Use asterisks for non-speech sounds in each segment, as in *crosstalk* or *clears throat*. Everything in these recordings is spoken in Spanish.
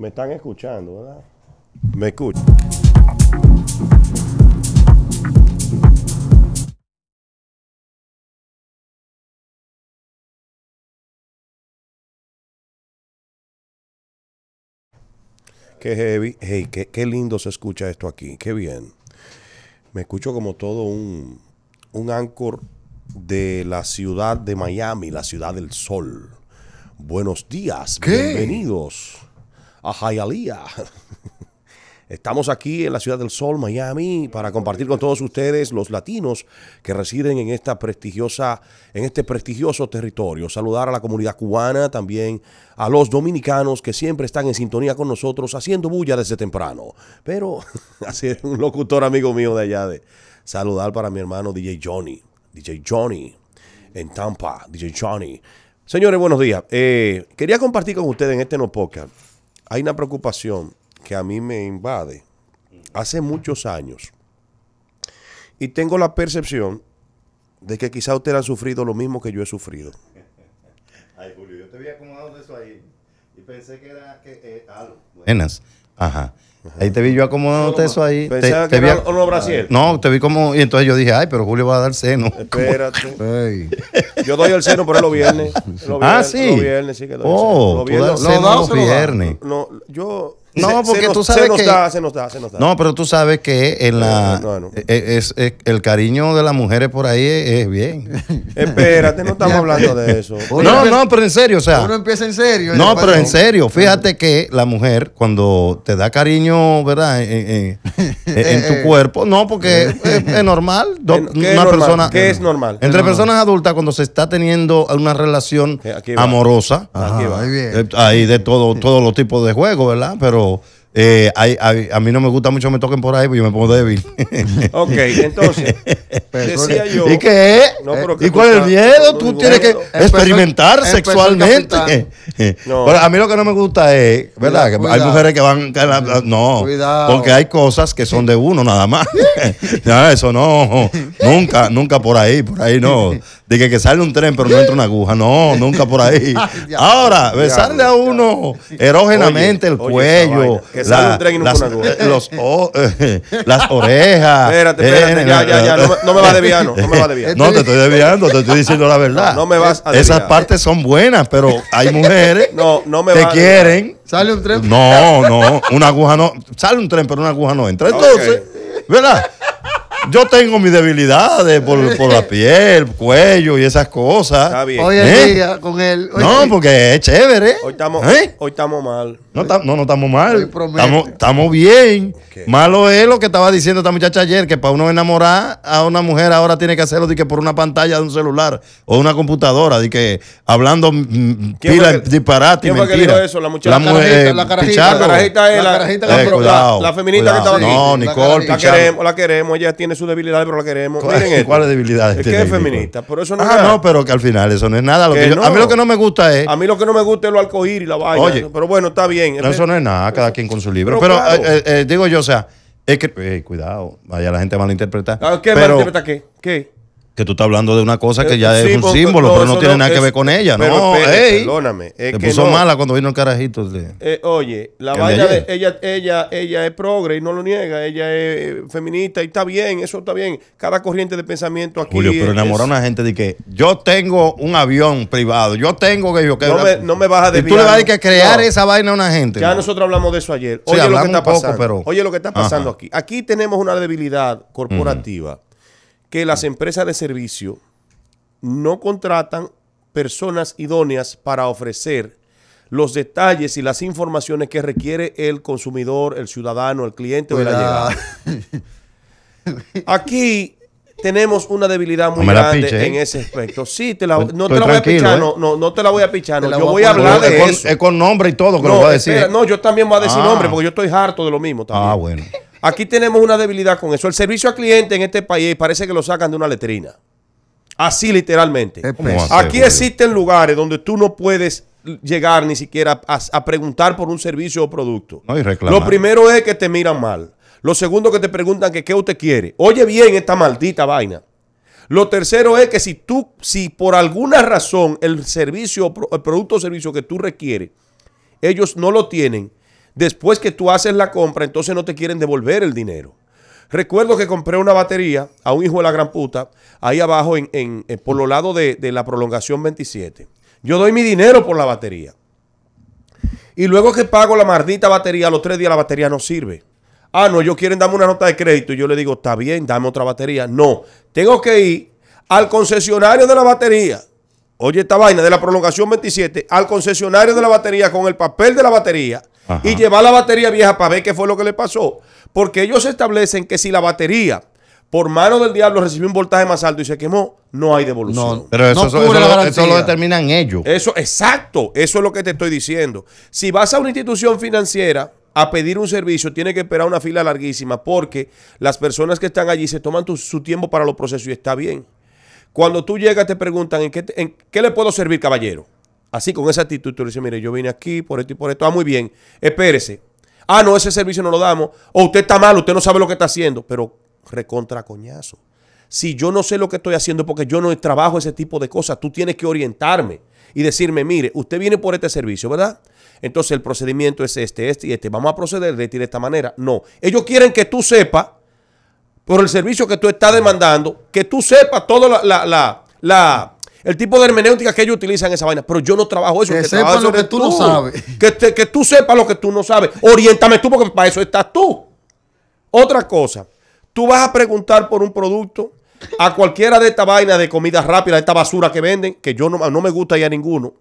Me están escuchando, ¿verdad? Me escucho. Qué heavy. Hey, qué, lindo se escucha esto aquí. Qué bien. Me escucho como todo un, un de la ciudad de Miami, la ciudad del sol. Buenos días. Bienvenidos a Estamos aquí en la ciudad del Sol, Miami, para compartir con todos ustedes los latinos que residen en esta prestigiosa, en este prestigioso territorio. Saludar a la comunidad cubana, también a los dominicanos que siempre están en sintonía con nosotros, haciendo bulla desde temprano. Pero *laughs* así un locutor amigo mío de allá de saludar para mi hermano DJ Johnny, DJ Johnny en Tampa, DJ Johnny. Señores, buenos días. Eh, quería compartir con ustedes en este no podcast hay una preocupación que a mí me invade hace muchos años. Y tengo la percepción de que quizá usted ha sufrido lo mismo que yo he sufrido. *laughs* Ay, Julio, yo te había acomodado de eso ahí y pensé que era eh, algo. Buenas. Ajá. Ahí te vi yo acomodándote eso ahí. Pensaba te, que era vi, a... No, te vi como. Y entonces yo dije, ay, pero Julio va a dar seno. Espérate. *laughs* yo doy el seno, pero los viernes. Lo viernes ah, sí. Los viernes, sí que doy el oh, seno. viernes. No, yo no, porque tú sabes Da, se nos da, No, pero tú sabes que en la. Eh, eh, eh, es, el cariño de las mujeres por ahí es, bien. *laughs* Espérate, no estamos hablando de eso. *laughs* no, no, pero en serio, o sea. Uno empieza en serio. No, pero en serio. Fíjate que la mujer, cuando te da cariño, ¿verdad? En, *laughs* tu cuerpo, no, porque es, normal. una persona. ¿Qué es normal? Entre personas adultas, cuando se está teniendo una relación amorosa. Ah, ahí, ahí de todo, todos los tipos de juegos, ¿verdad? Pero control Eh, a, mí no me gusta mucho que me toquen por ahí, porque yo me pongo débil. *laughs* ok, entonces, *laughs* decía yo. ¿Y qué? ¿Y cuál el miedo? Tú tienes que experimentar sexualmente. *laughs* a mí lo que no me gusta es, ¿verdad? que hay mujeres que van. no, porque hay cosas que son de uno nada más. eso no. Nunca, nunca por ahí, por ahí no. De que, sale un tren, pero no entra una aguja. No, nunca por ahí. Ahora, besarle a uno erógenamente el cuello las, eh, eh, *laughs* las orejas. Espérate, eh, espérate, ya, ya, ya. No, me, va a desviar. no me *laughs* No, te estoy desviando, te estoy diciendo la verdad. No, me vas a Esas partes son buenas, pero hay mujeres *laughs* que quieren. ¿Sale un tren? No, no, una aguja no. Sale un tren, pero una aguja no entra. Entonces, ¿verdad? yo tengo mis debilidades por, por, la piel, cuello y esas cosas. Está bien. Hoy en día con él. no, porque es chévere. Hoy estamos, hoy estamos mal. No, no, no estamos mal. Estamos, estamos bien. Malo es lo que estaba diciendo esta muchacha ayer, que para uno enamorar a una mujer ahora tiene que hacerlo de que por una pantalla de un celular o una computadora, de que hablando mm, pila, disparate y eso? La muchacha. La la eh, carajita, la carajita, es la, carajita eh, la, eh, la feminista que estaba no, aquí. No, Nicole, la queremos, la queremos, ella tiene sus debilidades, pero la queremos. ¿Cuáles ¿cuál debilidades es Que es feminista, por eso no Ah, no, pero que al final eso no es nada. Lo que a mí lo que no me gusta es A mí lo que no me gusta es lo alcohir y la vaina, pero bueno, está bien eso no es nada, cada quien con su libro. Pero, eh, eh, eh, digo yo, o sea, es que, cuidado, vaya la gente malinterpreta. Ah, ¿Qué pero, malinterpreta qué? ¿Qué? que tú estás hablando de una cosa que ya eh, es un símbolo, pero no tiene nada que ver con ella. no, perdóname. te puso mala cuando vino el carajito. De, eh, oye, la vaina de, ella, ella, ella es progre y no lo niega, ella es eh, feminista y está bien, eso está bien. Cada corriente de pensamiento aquí. Julio, pero enamorar a una gente de que yo tengo un avión privado, yo tengo que yo que. No, me, vas a decir. tú le vas a que crear esa vaina a una gente. Ya nosotros hablamos de eso ayer. Oye, lo que está pasando. Oye, lo que está pasando aquí. Aquí tenemos una debilidad corporativa que las empresas de servicio no contratan personas idóneas para ofrecer los detalles y las informaciones que requiere el consumidor, el ciudadano, el cliente o la llegada. *laughs* Aquí tenemos una debilidad muy grande en ¿eh? ese aspecto. Sí, no, te la voy a pichar, ¿eh? no, no, te la voy a pichar, no. yo voy a hablar de es Es con nombre y todo que lo voy a decir. no, yo también voy a decir ah. nombre porque yo estoy harto de lo mismo también. Ah, bueno. *laughs* Aquí tenemos una debilidad con eso. El servicio al cliente en este país parece que lo sacan de una letrina. Así literalmente. Aquí existen lugares donde tú no puedes llegar ni siquiera a, preguntar por un servicio o producto. lo primero es que te miran mal. Lo segundo que te preguntan que qué usted quiere. Oye bien esta maldita vaina. Lo tercero es que si tú, si por alguna razón el servicio, el producto o servicio que tú requieres, ellos no lo tienen, Después que tú haces la compra, entonces no te quieren devolver el dinero. Recuerdo que compré una batería a un hijo de la gran puta, ahí abajo, en, eh, por lo lado de, de la prolongación 27. Yo doy mi dinero por la batería. Y luego que pago la maldita batería, a los tres días la batería no sirve. Ah, no, ellos quieren darme una nota de crédito. Y yo le digo, está bien, dame otra batería. No, tengo que ir al concesionario de la batería. Oye, esta vaina de la prolongación 27, al concesionario de la batería con el papel de la batería y llevar la batería vieja para ver qué fue lo que le pasó. Porque ellos establecen que si la batería por mano del diablo recibió un voltaje más alto y se quemó, no hay devolución. No, pero eso, eso, lo determinan ellos. Eso, exacto, eso es lo que te estoy diciendo. Si vas a una institución financiera a pedir un servicio, tiene que esperar una fila larguísima porque las personas que están allí se toman su tiempo para los procesos y está bien. Cuando tú llegas te preguntan, ¿en qué, en qué le puedo servir, caballero? así con esa actitud, tú le dices, mire, yo vine aquí por esto y por esto, ah, muy bien, espérese. Ah, no, ese servicio no lo damos. O usted está mal, usted no sabe lo que está haciendo. Pero recontra coñazo. Si yo no sé lo que estoy haciendo porque yo no trabajo ese tipo de cosas, tú tienes que orientarme y decirme, mire, usted viene por este servicio, ¿verdad? Entonces el procedimiento es este, este y este. Vamos a proceder de esta manera. No, ellos quieren que tú sepas, por el servicio que tú estás demandando, que tú sepas toda la, la, la, la el tipo de hermenéutica que ellos utilizan en esa vaina. Pero yo no trabajo eso. Que, sepas lo que tú, no sabes. Que, que tú sepas lo que tú no sabes. Oriéntame tú porque para eso estás tú. Otra cosa, tú vas a preguntar por un producto a cualquiera de esta vaina de comida rápida, esta basura que venden, que yo no, me gusta ya ninguno.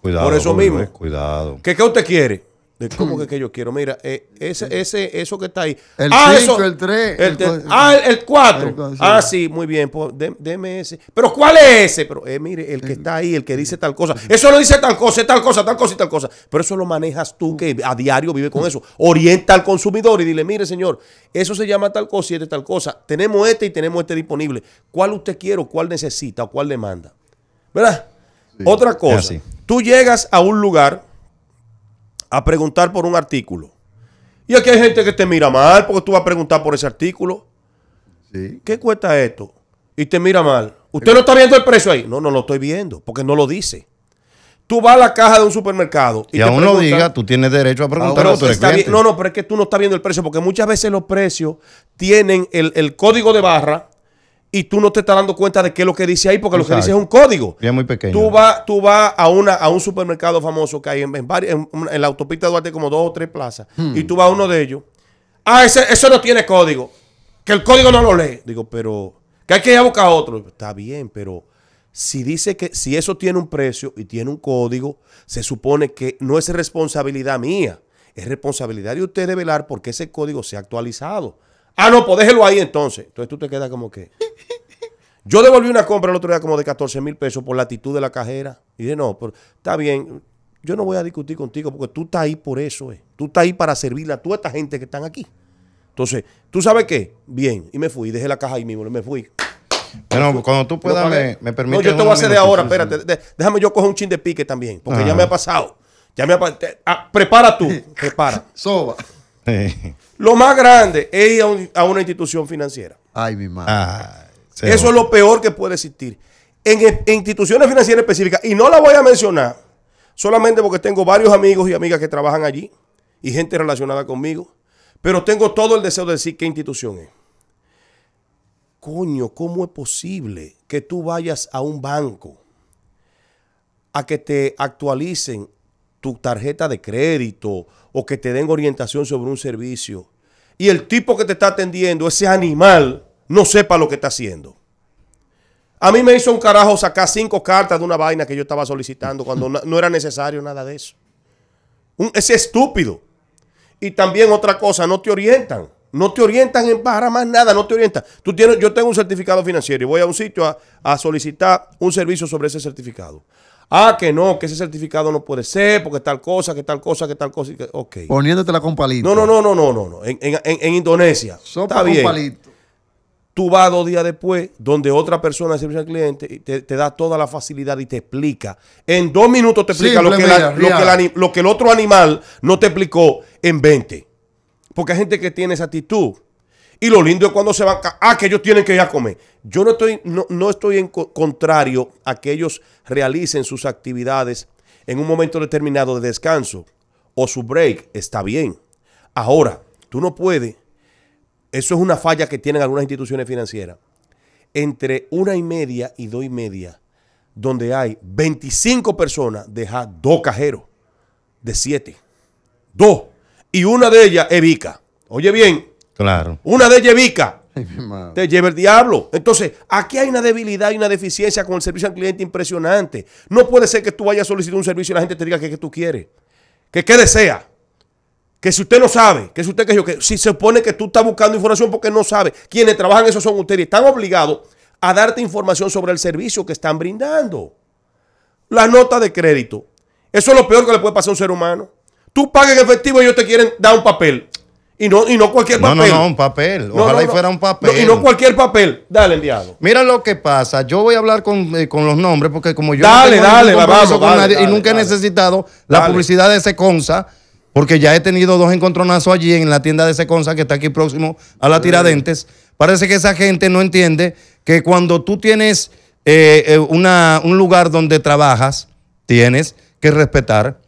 Cuidado. Por eso mismo. Eh, cuidado. ¿Qué, ¿Qué usted quiere? cómo que, *laughs* que yo quiero. Mira, eh, ese, ese, eso que está ahí. El 5, ah, el 3. ah, el 4. Ah, sí, muy bien. Pues, deme ese. Pero ¿cuál es ese? Pero, eh, mire, el que está ahí, el que dice tal cosa. Eso no dice tal cosa, tal cosa, tal cosa y tal cosa. Pero eso lo manejas tú que a diario vive con eso. Orienta al consumidor y dile, mire, señor, eso se llama tal cosa y este tal cosa. Tenemos este y tenemos este disponible. ¿Cuál usted quiere cuál necesita o cuál demanda? ¿Verdad? Otra cosa. Tú llegas a un lugar a preguntar por un artículo. Y aquí hay gente que te mira mal porque tú vas a preguntar por ese artículo. Sí. ¿Qué cuesta esto? Y te mira mal. ¿Usted no está viendo el precio ahí? No, no lo estoy viendo porque no lo dice. Tú vas a la caja de un supermercado y, y no aún lo diga, tú tienes derecho a preguntar No, no, pero es que tú no estás viendo el precio porque muchas veces los precios tienen el, el código de barra y tú no te estás dando cuenta de qué es lo que dice ahí, porque lo que dice es un código. Y es muy pequeño. Tú vas a, a un supermercado famoso que hay en, en, la autopista Duarte, como dos o tres plazas, y hmm. tú vas a uno de ellos. Ah, ese, eso no tiene código. Que el código no lo lee. Digo, pero que hay que ir a buscar otro. Está bien, pero si dice que si eso tiene un precio y tiene un código, se supone que no es responsabilidad mía. Es responsabilidad de usted de velar porque ese código se ha actualizado. Ah, no, pues déjelo ahí entonces. Entonces tú te quedas como que. Yo devolví una compra el otro día como de 14 mil pesos por la actitud de la cajera. Y dije, no, pero está bien, yo no voy a discutir contigo porque tú estás ahí por eso. Eh. Tú estás ahí para servirle a toda esta gente que están aquí. Entonces, ¿tú sabes qué? Bien, y me fui, dejé la caja ahí mismo, me fui. Pero cuando tú puedas, me, me No, yo te voy a hacer de ahora, espérate. déjame yo coger un chin de pique también, porque ya ah. me ha pasado. Ya me ha pasado. Ah, prepara tú, *laughs* prepara. Soba. Lo más grande es ir a, una institución financiera. Ay, mi madre. Ah. Eso es lo peor que puede existir. En, e, en instituciones financieras específicas, y no la voy a mencionar, solamente porque tengo varios amigos y amigas que trabajan allí y gente relacionada conmigo, pero tengo todo el deseo de decir qué institución es. Coño, ¿cómo es posible que tú vayas a un banco a que te actualicen tu tarjeta de crédito o que te den orientación sobre un servicio y el tipo que te está atendiendo, ese animal, no sepa lo que está haciendo. A mí me hizo un carajo sacar cinco cartas de una vaina que yo estaba solicitando cuando no, era necesario nada de eso. Ese es estúpido. Y también otra cosa, no te orientan. No te orientan en para más nada, no te orientan. Tú tienes, yo tengo un certificado financiero y voy a un sitio a, solicitar un servicio sobre ese certificado. Ah, que no, que ese certificado no puede ser, porque tal cosa, que tal cosa, que tal cosa. Que, ok. Poniéndote la con palito. No, no, no, no, no, no. En, Indonesia. Está bien. Tú vas dos días después, donde otra persona se servicio al cliente te, te, da toda la facilidad y te explica. En dos minutos te explica lo que, el otro animal no te explicó en 20. Porque hay gente que tiene esa actitud. Y lo lindo es cuando se van, ah, que ellos tienen que ir a comer. Yo no estoy, no, estoy en contrario a que ellos realicen sus actividades en un momento determinado de descanso o su break. Está bien. Ahora, tú no puedes eso es una falla que tienen algunas instituciones financieras. Entre una y media y dos y media, donde hay 25 personas, deja dos cajeros de siete. Dos. Y una de ellas evica. Oye bien. Claro. Una de ellas evica. Te lleva el diablo. Entonces, aquí hay una debilidad y una deficiencia con el servicio al cliente impresionante. No puede ser que tú vayas a solicitar un servicio y la gente te diga que, que tú quieres. Que qué desea que si usted no sabe, que si usted que yo, que si se supone que tú estás buscando información porque no sabe, quienes trabajan eso son ustedes, están obligados a darte información sobre el servicio que están brindando. Las notas de crédito. Eso es lo peor que le puede pasar a un ser humano. Tú pagas en efectivo y ellos te quieren dar un papel. Y no, y no cualquier papel. No, no, no, un papel. Ojalá y fuera un papel. y no cualquier papel. Dale, enviado. Mira lo que pasa. Yo voy a hablar con, eh, con los nombres porque como yo dale, dale, nadie, y nunca he necesitado la publicidad de ese consa porque ya he tenido dos encontronazos allí en la tienda de Seconza, que está aquí próximo a la Tiradentes. Parece que esa gente no entiende que cuando tú tienes eh, eh, un lugar donde trabajas, tienes que respetar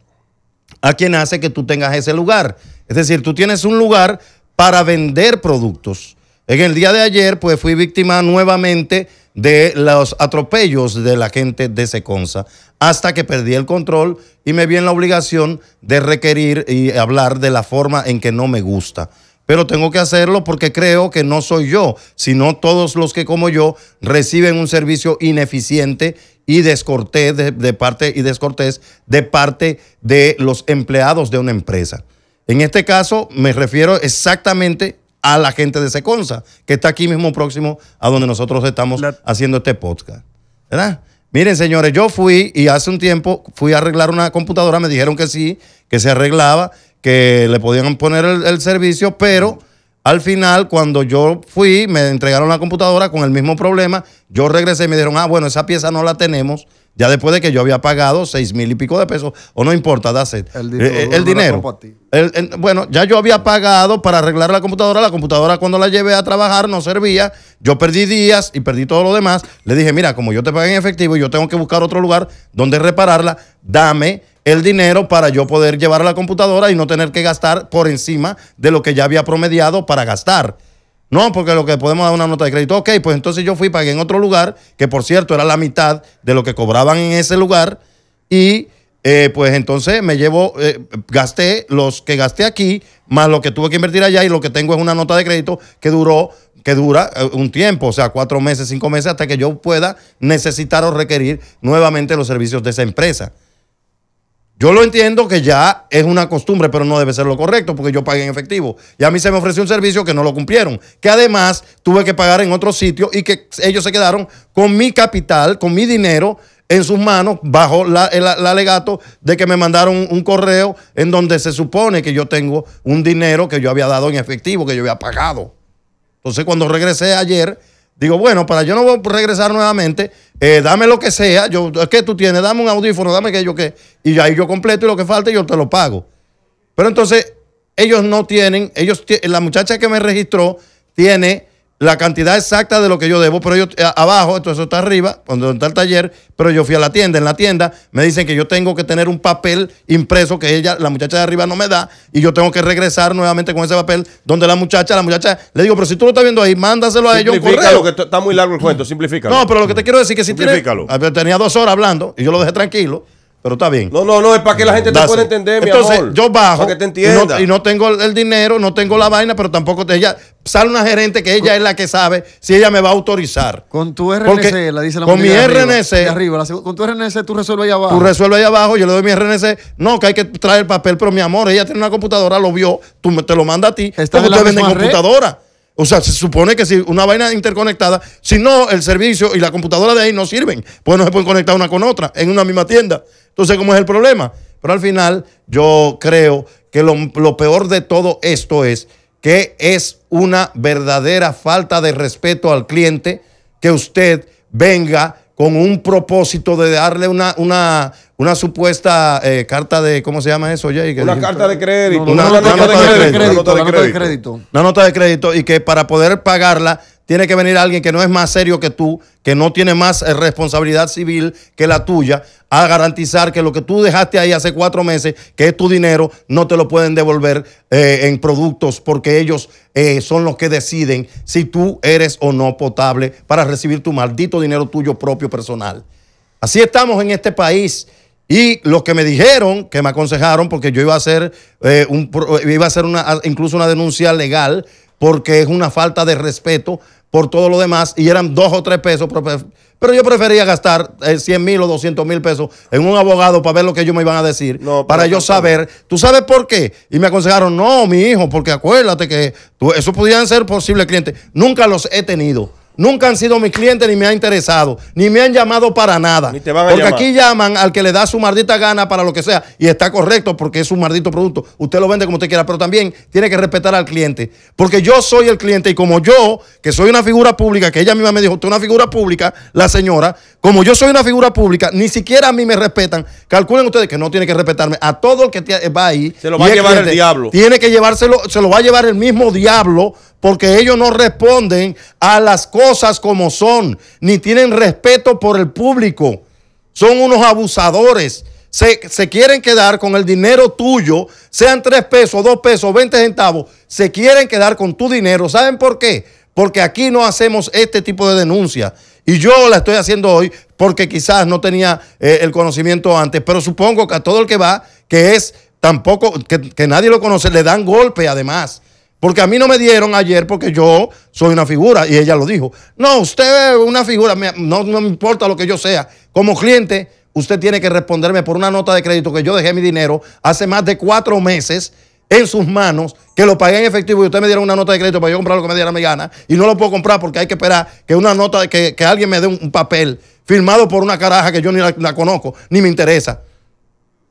a quien hace que tú tengas ese lugar. Es decir, tú tienes un lugar para vender productos. En el día de ayer, pues fui víctima nuevamente de los atropellos de la gente de Seconza hasta que perdí el control y me vi en la obligación de requerir y hablar de la forma en que no me gusta. Pero tengo que hacerlo porque creo que no soy yo, sino todos los que como yo reciben un servicio ineficiente y descortés de, parte y descortés de parte de los empleados de una empresa. En este caso me refiero exactamente a la gente de Seconza, que está aquí mismo próximo a donde nosotros estamos haciendo este podcast. ¿Verdad? Miren, señores, yo fui y hace un tiempo fui a arreglar una computadora, me dijeron que sí, que se arreglaba, que le podían poner el, el servicio, pero al final, cuando yo fui, me entregaron la computadora con el mismo problema, yo regresé y me dijeron, ah, bueno, esa pieza no la tenemos, ya después de que yo había pagado seis mil y pico de pesos, o no importa, da El, dinero. Eh, eh, bueno, ya yo había pagado para arreglar la computadora. La computadora cuando la llevé a trabajar no servía. Yo perdí días y perdí todo lo demás. Le dije, mira, como yo te pagué en efectivo, y yo tengo que buscar otro lugar donde repararla. Dame el dinero para yo poder llevar a la computadora y no tener que gastar por encima de lo que ya había promediado para gastar. No, porque lo que podemos dar una nota de crédito. Ok, pues entonces yo fui, pagué en otro lugar, que por cierto era la mitad de lo que cobraban en ese lugar, y eh, pues entonces me llevo, eh, gasté los que gasté aquí, más lo que tuve que invertir allá, y lo que tengo es una nota de crédito que duró, que dura eh, un tiempo, o sea, cuatro meses, cinco meses, hasta que yo pueda necesitar o requerir nuevamente los servicios de esa empresa. Yo lo entiendo que ya es una costumbre, pero no debe ser lo correcto porque yo pagué en efectivo. Y a mí se me ofreció un servicio que no lo cumplieron, que además tuve que pagar en otro sitio y que ellos se quedaron con mi capital, con mi dinero en sus manos bajo el, alegato de que me mandaron un correo en donde se supone que yo tengo un dinero que yo había dado en efectivo, que yo había pagado. Entonces cuando regresé ayer Digo, bueno, para yo no voy a regresar nuevamente, eh, dame lo que sea, yo, que tú tienes? Dame un audífono, dame que yo qué. Y ahí yo completo y lo que falta yo te lo pago. Pero entonces, ellos no tienen, ellos, la muchacha que me registró tiene la cantidad exacta de lo que yo debo, pero yo eh, abajo, esto eso está arriba, cuando está el taller, pero yo fui a la tienda, en la tienda me dicen que yo tengo que tener un papel impreso que ella, la muchacha de arriba no me da y yo tengo que regresar nuevamente con ese papel donde la muchacha, la muchacha, le digo, pero si tú lo estás viendo ahí, mándaselo a ellos un correo. que está muy largo el cuento, simplifícalo. No, pero lo que te quiero decir que si tiene, ah, tenía dos horas hablando y yo lo dejé tranquilo. Pero está bien. No, no, no, es para que la gente te pueda entender, mi Entonces, yo bajo. que te Y no, tengo el dinero, no tengo la vaina, pero tampoco te, ella. Sale una gerente que ella es la que sabe si ella me va a autorizar. Con tu RNC, la dice la Con mi de arriba, RNC. arriba, con tu RNC tú resuelves ahí abajo. Tú resuelves ahí abajo, yo le doy mi RNC. No, que hay que traer el papel, pero mi amor, ella tiene una computadora, lo vio, tú te lo manda a ti. Está en la computadora. O sea, se supone que si una vaina interconectada, si no, el servicio y la computadora de ahí no sirven, pues no se pueden conectar una con otra en una misma tienda. Entonces, ¿cómo es el problema? Pero al final, yo creo que lo, lo peor de todo esto es que es una verdadera falta de respeto al cliente que usted venga con un propósito de darle una, una, una supuesta carta de, ¿cómo se llama eso, Jay? Una carta de crédito. Una nota de crédito. Una nota de crédito. Una nota de crédito. Y que para poder pagarla tiene que venir alguien que no es más serio que tú, que no tiene más eh, responsabilidad civil que la tuya, a garantizar que lo que tú dejaste ahí hace cuatro meses, que es tu dinero, no te lo pueden devolver eh, en productos porque ellos eh, son los que deciden si tú eres o no potable para recibir tu maldito dinero tuyo propio personal. Así estamos en este país. Y los que me dijeron, que me aconsejaron, porque yo iba a hacer, un, iba a hacer una, incluso una denuncia legal, porque es una falta de respeto por todo lo demás y eran dos o tres pesos. Pero yo prefería gastar eh, cien 100 mil o 200 mil pesos en un abogado para ver lo que ellos me iban a decir, para yo saber. ¿Tú sabes por qué? Y me aconsejaron, no, mi hijo, porque acuérdate que tú, eso podían ser posibles clientes. Nunca los he tenido. Nunca han sido mis clientes ni me ha interesado, ni me han llamado para nada. porque aquí llaman al que le da su maldita gana para lo que sea y está correcto porque es un maldito producto. Usted lo vende como usted quiera, pero también tiene que respetar al cliente. Porque yo soy el cliente y como yo, que soy una figura pública, que ella misma me dijo, usted es una figura pública, la señora, como yo soy una figura pública, ni siquiera a mí me respetan. Calculen ustedes que no tiene que respetarme. A todo el que va ahí. Se lo va a llevar el diablo. Tiene que llevárselo, se lo va a llevar el mismo diablo porque ellos no responden a las cosas como son, ni tienen respeto por el público. Son unos abusadores. Se, quieren quedar con el dinero tuyo, sean tres pesos, dos pesos, veinte centavos, se quieren quedar con tu dinero. ¿Saben por qué? Porque aquí no hacemos este tipo de denuncia. Y yo la estoy haciendo hoy porque quizás no tenía eh, el conocimiento antes, pero supongo que a todo el que va, que es tampoco, que, que nadie lo conoce, le dan golpe además. Porque a mí no me dieron ayer porque yo soy una figura. Y ella lo dijo. No, usted es una figura. No, me importa lo que yo sea. Como cliente, usted tiene que responderme por una nota de crédito que yo dejé mi dinero hace más de cuatro meses en sus manos, que lo pagué en efectivo y usted me dieron una nota de crédito para yo comprar lo que me diera mi gana. Y no lo puedo comprar porque hay que esperar que una nota, que, que alguien me dé un, papel firmado por una caraja que yo ni la, la conozco, ni me interesa.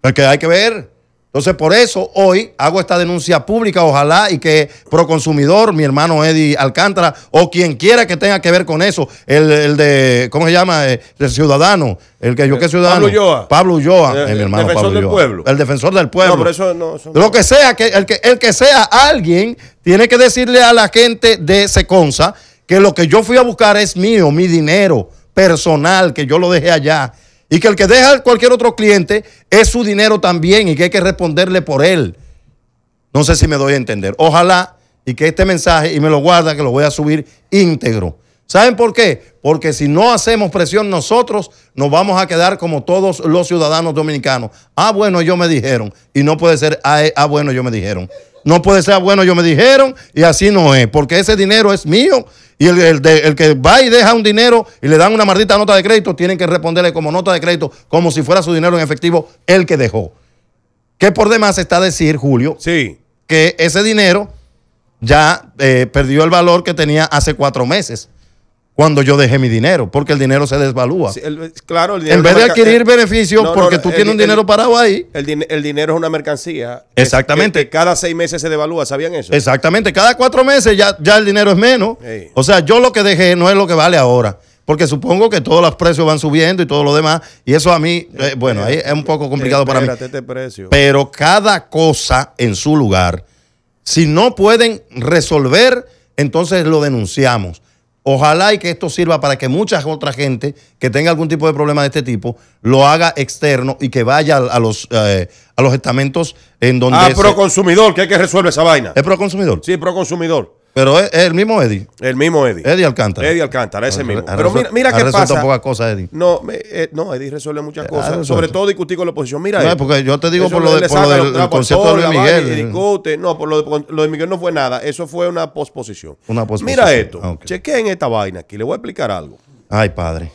Porque hay que ver. Entonces, por eso hoy hago esta denuncia pública, ojalá y que Proconsumidor, mi hermano Eddie Alcántara, o quien quiera que tenga que ver con eso, el, de, ¿cómo se llama? Eh, el ciudadano, el que yo que eh, ciudadano. Pablo Ulloa. Pablo Ulloa, eh, el, mi hermano defensor del pueblo. El defensor del pueblo. No, pero eso Lo que sea, que el, que el que sea alguien, tiene que decirle a la gente de Seconza que lo que yo fui a buscar es mío, mi dinero personal, que yo lo dejé allá y que el que deja cualquier otro cliente es su dinero también y que hay que responderle por él. No sé si me doy a entender. Ojalá y que este mensaje, y me lo guarda, que lo voy a subir íntegro. ¿Saben por qué? Porque si no hacemos presión nosotros, nos vamos a quedar como todos los ciudadanos dominicanos. Ah, bueno, yo me dijeron. Y no puede ser, ah, eh, ah, bueno, yo me dijeron. No puede ser, ah, bueno, yo me dijeron. Y así no es, porque ese dinero es mío y el, que va y deja un dinero y le dan una maldita nota de crédito, tienen que responderle como nota de crédito, como si fuera su dinero en efectivo, el que dejó. Que por demás está decir, Julio, sí. que ese dinero ya eh, perdió el valor que tenía hace cuatro meses cuando yo dejé mi dinero, porque el dinero se desvalúa. claro, en vez de adquirir beneficios porque tú tienes un dinero parado ahí. El, dinero es una mercancía. Exactamente. cada seis meses se devalúa, ¿sabían eso? Exactamente, cada cuatro meses ya, ya el dinero es menos. O sea, yo lo que dejé no es lo que vale ahora. Porque supongo que todos los precios van subiendo y todo lo demás. Y eso a mí, eh, bueno, ahí es un poco eh, complicado para mí. Este Pero cada cosa en su lugar. Si no pueden resolver, entonces lo denunciamos. Ojalá y que esto sirva para que mucha otra gente que tenga algún tipo de problema de este tipo lo haga externo y que vaya a los, eh, a los estamentos en donde... Ah, pro consumidor, que hay que resuelve esa vaina. ¿Es consumidor? Sí, pro consumidor. Pero es, el mismo Eddie. El mismo Eddie. Eddie Alcántara. Eddie Alcántara, ese mismo. Pero mira, mira qué pasa. pocas cosas, No, eh, eh, no, Eddie resuelve muchas cosas. Sobre todo discutir con la oposición. Mira, no, porque yo te digo por lo, de, del de Miguel. Eh. No, por lo de, lo de, Miguel no fue nada. Eso fue una posposición. Una posposición. Mira esto. Ah, chequeen esta vaina aquí. Le voy a explicar algo. Ay, padre.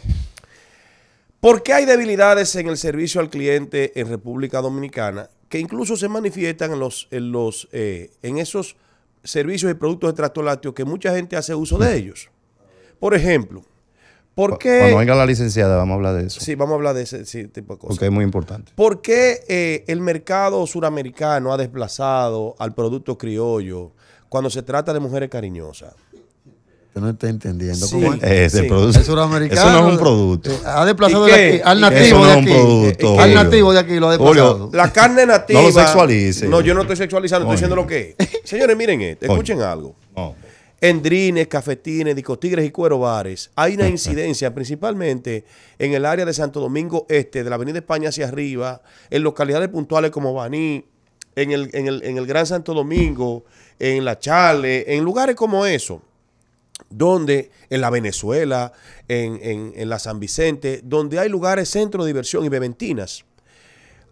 ¿Por qué hay debilidades en el servicio al cliente en República Dominicana que incluso se manifiestan en, los, en, los, eh, en esos servicios y productos de lácteo que mucha gente hace uso de ellos. Por ejemplo, ¿por qué... Cuando venga la licenciada vamos a hablar de eso. Sí, vamos a hablar de ese tipo de cosas. Porque es muy importante. ¿Por qué eh, el mercado suramericano ha desplazado al producto criollo cuando se trata de mujeres cariñosas? no está entendiendo cómo es. Eh, es suramericano. Eso no es un producto. Eh, ha desplazado al nativo de aquí. Eh, al nativo de aquí lo ha desplazado. la carne nativa. No lo sexualice. No, yo no estoy sexualizando, estoy diciendo lo que es. *laughs* Señores, miren esto, escuchen algo. No. drines, cafetines, discotigres y cuero bares. Hay una *laughs* incidencia principalmente en el área de Santo Domingo Este, de la Avenida España hacia arriba, en localidades puntuales como Baní, en el, en el, en el Gran Santo Domingo, en La Chale, en lugares como eso donde en la Venezuela, en, la San Vicente, donde hay lugares, centros de diversión y beventinas.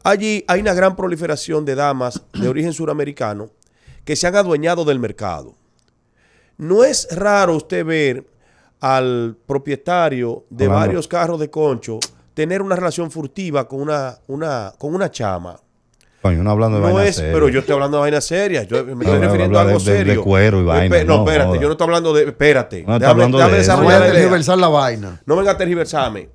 Allí hay una gran proliferación de damas de *clears throat* origen suramericano que se han adueñado del mercado. No es raro usted ver al propietario de varios carros de concho tener una relación furtiva con con una chama no hablando de vainas es, Pero yo estoy hablando de vainas serias. Yo me estoy refiriendo a algo serio. No, espérate, yo no estoy hablando de. Espérate. No, déjame, hablando de a la vaina. No venga a tergiversarme.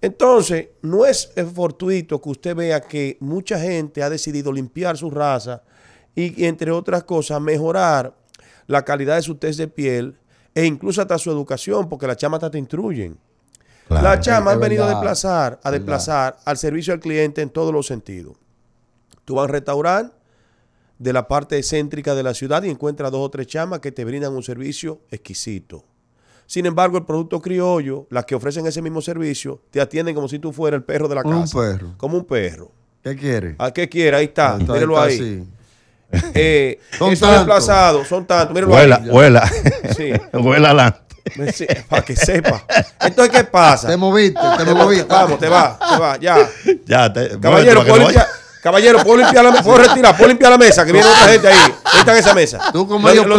Entonces, no es fortuito que usted vea que mucha gente ha decidido limpiar su raza y, entre otras cosas, mejorar la calidad de su test de piel e incluso hasta su educación, porque las chamas te instruyen. las chamas han venido a desplazar, a desplazar al servicio al cliente en todos los sentidos. Tú vas a restaurar de la parte céntrica de la ciudad y encuentras dos o tres chamas que te brindan un servicio exquisito. Sin embargo, el producto criollo, las que ofrecen ese mismo servicio, te atienden como si tú fueras el perro de la casa. Un perro. Como un perro. ¿Qué quiere? ¿A qué quiere? Ahí está. está ahí. sí. Eh, *laughs* son tantos. son tantos. Míralo ahí. Vuela. Sí. *laughs* huela adelante. para que sepa. Entonces, ¿qué pasa? Te moviste, te, ah, moviste. Vamos, te va, te va, ya. Ya, Caballero, no, Caballero, ¿puedo limpiar la mesa? ¿Puedo retirar? ¿Puedo limpiar la mesa? Que viene otra gente ahí. Ahí está en esa mesa. Tú como medio Julio,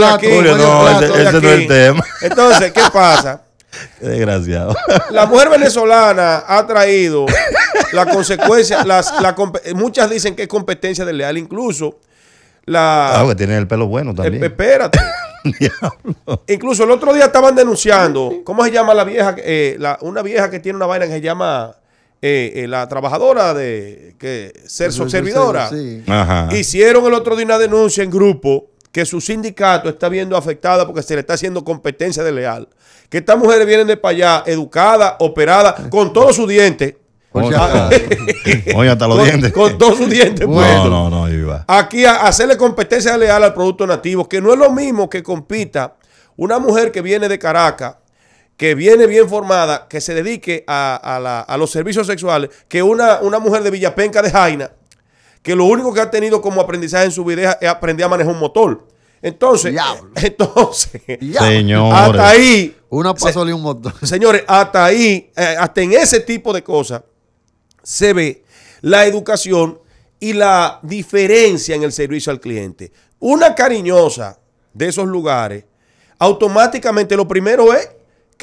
no, ese, no es el tema. Entonces, ¿qué pasa? *laughs* Qué desgraciado. La mujer venezolana ha traído la consecuencia, las, la, muchas dicen que es competencia desleal, incluso la... Ah, que tienen el pelo bueno también. Espérate. *laughs* Incluso el otro día estaban denunciando, ¿cómo se llama la vieja? Eh, una vieja que tiene una vaina que se llama eh, eh, la trabajadora de que ser servidora hicieron el otro día una denuncia en grupo que su sindicato está viendo afectada porque se le está haciendo competencia de leal. Que estas mujeres vienen de para allá educadas, operadas, con todos sus dientes. Ah, *laughs* oye, hasta los dientes. Con todos sus dientes. Bueno, no, no, Aquí a hacerle competencia leal al producto nativo, que no es lo mismo que compita una mujer que viene de Caracas que viene bien formada, que se dedique a, los servicios sexuales, que una, mujer de Villapenca de Jaina, que lo único que ha tenido como aprendizaje en su vida es aprender a manejar un motor. Entonces, *laughs* entonces, hasta ahí. Una un motor. Señores, hasta ahí, *laughs* eh, hasta en ese tipo de cosas, se ve la educación y la diferencia en el servicio al cliente. Una cariñosa de esos lugares, automáticamente lo primero es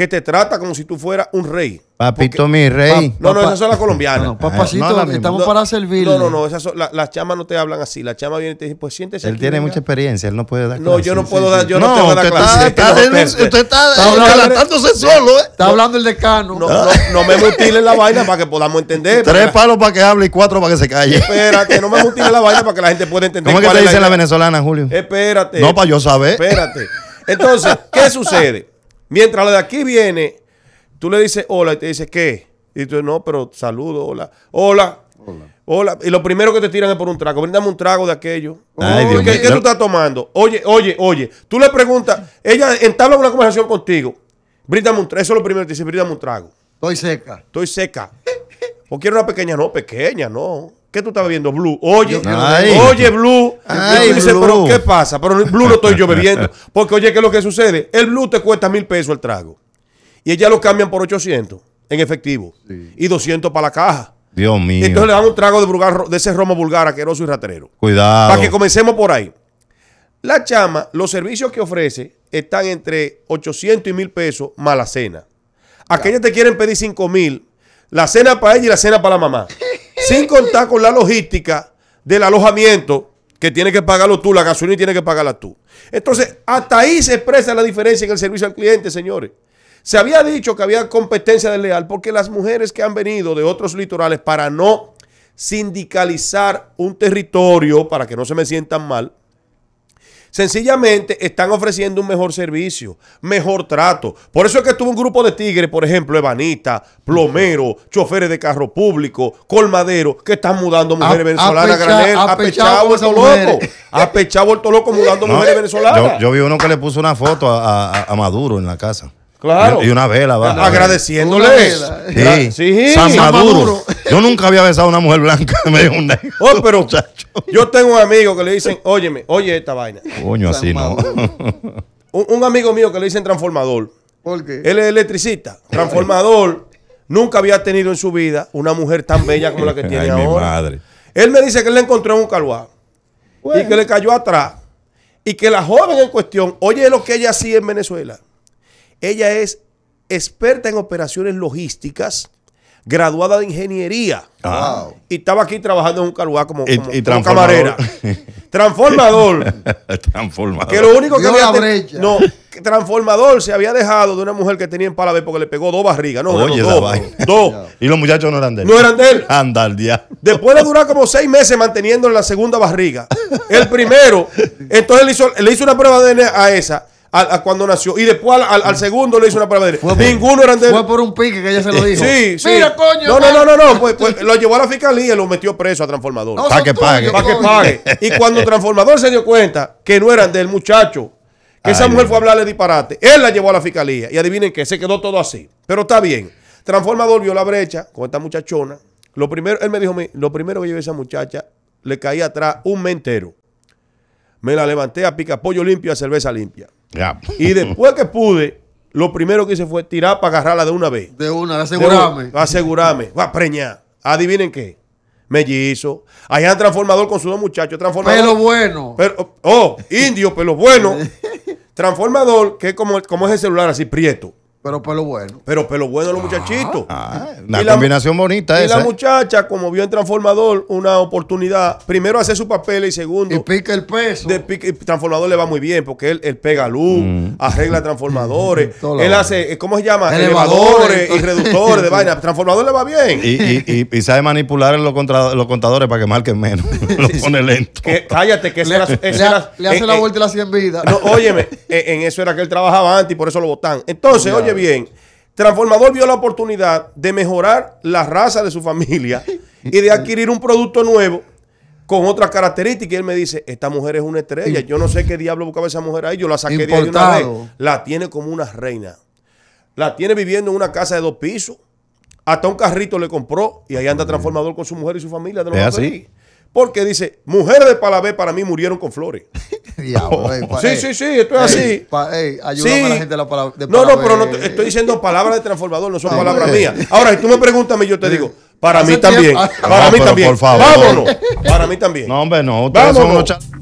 que te trata como si tú fueras un rey. Papito mi rey. no, no, esas son las colombianas. papacito, estamos para servir. No, no, no, esas son, las chamas no te hablan así. La chama viene y te dice, pues siéntese. Él tiene mucha experiencia, él no puede dar No, yo no puedo dar, yo no, tengo dar clase. Está, usted, está, adelantándose solo, ¿eh? Está hablando el decano. No, no, me mutilen la vaina para que podamos entender. Tres palos para que hable y cuatro para que se calle. Espérate, no me mutilen la vaina para que la gente pueda entender. ¿Cómo que te dice la venezolana, Julio? Espérate. No, para yo saber. Espérate. Entonces, ¿qué *laughs* sucede? Mientras la de aquí viene, tú le dices hola y te dice ¿qué? Y tú no, pero saludo, hola. Hola. Hola. Y lo primero que te tiran es por un trago. Brindame un trago de aquello. Ay, Dios ¿Qué, ¿Qué, tú estás tomando? Oye, oye, oye. Tú le preguntas, ella entabla una conversación contigo. Brindame un trago. Eso es lo primero que te dice, Brindame un trago. Estoy seca. Estoy seca. O quiero una pequeña, no, pequeña, no. ¿Qué tú estás bebiendo? Blue. Oye, oye, Blue. Ay, y dice, pero ¿qué pasa? Pero Blue no estoy yo *laughs* bebiendo. Porque, oye, ¿qué es lo que sucede? El Blue te cuesta mil pesos el trago. Y ella lo cambian por 800 en efectivo. Y 200 para la caja. Dios mío. Entonces le dan un trago de, de ese romo vulgar, asqueroso y ratero. Cuidado. Para que comencemos por ahí. La chama, los servicios que ofrece están entre 800 y mil pesos más la cena. Aquellas te quieren pedir 5 mil. La cena para ella y la cena para la mamá. *laughs* Sin contar con la logística del alojamiento que tiene que pagarlo tú, la gasolina tiene que pagarla tú. Entonces, hasta ahí se expresa la diferencia en el servicio al cliente, señores. Se había dicho que había competencia desleal porque las mujeres que han venido de otros litorales para no sindicalizar un territorio, para que no se me sientan mal, Sencillamente están ofreciendo un mejor servicio, mejor trato. Por eso es que estuvo un grupo de tigres, por ejemplo, Evanita, Plomero choferes de carro público, Colmadero que están mudando mujeres venezolanas a, granel, a loco, a loco mudando mujeres venezolanas. Yo, vi uno que le puso una foto a Maduro en la casa. Claro. Y una vela, va. Agradeciéndole. San, Maduro. Yo nunca había besado a una mujer blanca. *laughs* Me Oh, pero yo tengo un amigo que le dicen, óyeme, oye esta vaina. Coño, así no. *laughs* un, amigo mío que le dicen transformador. ¿Por qué? Él es electricista. Transformador. nunca había tenido en su vida una mujer tan bella como la que *laughs* tiene ahora. madre. Él me dice que él encontró en un caluá. Y que le cayó atrás. Y que la joven en cuestión, oye lo que ella hacía en Venezuela ella es experta en operaciones logísticas, graduada de ingeniería. Ah. Y estaba aquí trabajando en un carruaje como, camarera. Transformador. *laughs* *laughs* transformador. Que lo único que había. No, transformador se había dejado de una mujer que tenía en palabra porque le pegó dos barrigas. No, Oye, dos, dos. *laughs* y los muchachos no eran de él. No eran de él. Andar, Después de durar como seis meses manteniendo la segunda barriga. El primero. Entonces le hizo, le hizo una prueba de DNA a esa cuando nació. Y después al, mm. segundo le hizo una prueba de Ninguno era de él Fue por un pique que ella se lo dijo. Sí, Mira, coño. No, no, no, no, Pues, pues *laughs* lo llevó a la fiscalía y lo metió preso a Transformador. para que pague. Para que pague. Y cuando Transformador se dio cuenta que no eran del muchacho, que esa mujer fue a hablarle disparate, él la llevó a la fiscalía. Y adivinen qué, se quedó todo así. Pero está bien. Transformador vio la brecha con esta muchachona. Lo primero, él me dijo, lo primero que llevé a esa muchacha, le caí atrás un mentero. Me la levanté a pica pollo limpio, a cerveza limpia. Y después que pude, lo primero que hice fue tirar para agarrarla de una vez. De una, asegurarme. Va asegurarme. Va a preñar. Adivinen qué. Mellizo. Allá el transformador con sus dos muchachos. Transformador. Pelo bueno. Pero, oh, indio, pelo bueno. Transformador, que es como, como es el celular así, prieto. Pero pelo bueno. Pero pelo bueno los ah, muchachitos. Ah, una combinación bonita y Y la ¿eh? muchacha, como vio en Transformador, una oportunidad. Primero hace su papel y segundo. Y pica el peso. De transformador le va muy bien porque él, pega luz, mm. arregla *laughs* transformadores. él hace, eh, ¿cómo se llama? Elevadores, y reductores de *laughs* vaina. Transformador le va bien. Y, y sabe manipular en los, contadores para que marquen menos. *laughs* Lo pone lento. cállate, que le, hace la eh, vuelta y la 100 vidas. No, óyeme, en eso era que él trabajaba antes y por eso lo votan. Entonces, oye bien, Transformador vio la oportunidad de mejorar la raza de su familia y de adquirir un producto nuevo con otras características. Y él me dice, esta mujer es una estrella. Yo no sé qué diablo buscaba esa mujer ahí. Yo la saqué de ahí una vez. La tiene como una reina. La tiene viviendo en una casa de dos pisos. Hasta un carrito le compró y ahí anda Transformador con su mujer y su familia. De porque dice, mujeres de Palabé para mí murieron con flores. *laughs* Diablo, oh. sí, sí, sí, esto es así. ayúdame a la gente de, la palabra, de No, no, pero no estoy diciendo palabras de transformador, no son palabras mías. Ahora, si tú me preguntas, yo te digo, para mí también. *laughs* Para mí también. Por favor. Vámonos. Para mí también. No, hombre, no. Vámonos. Son unos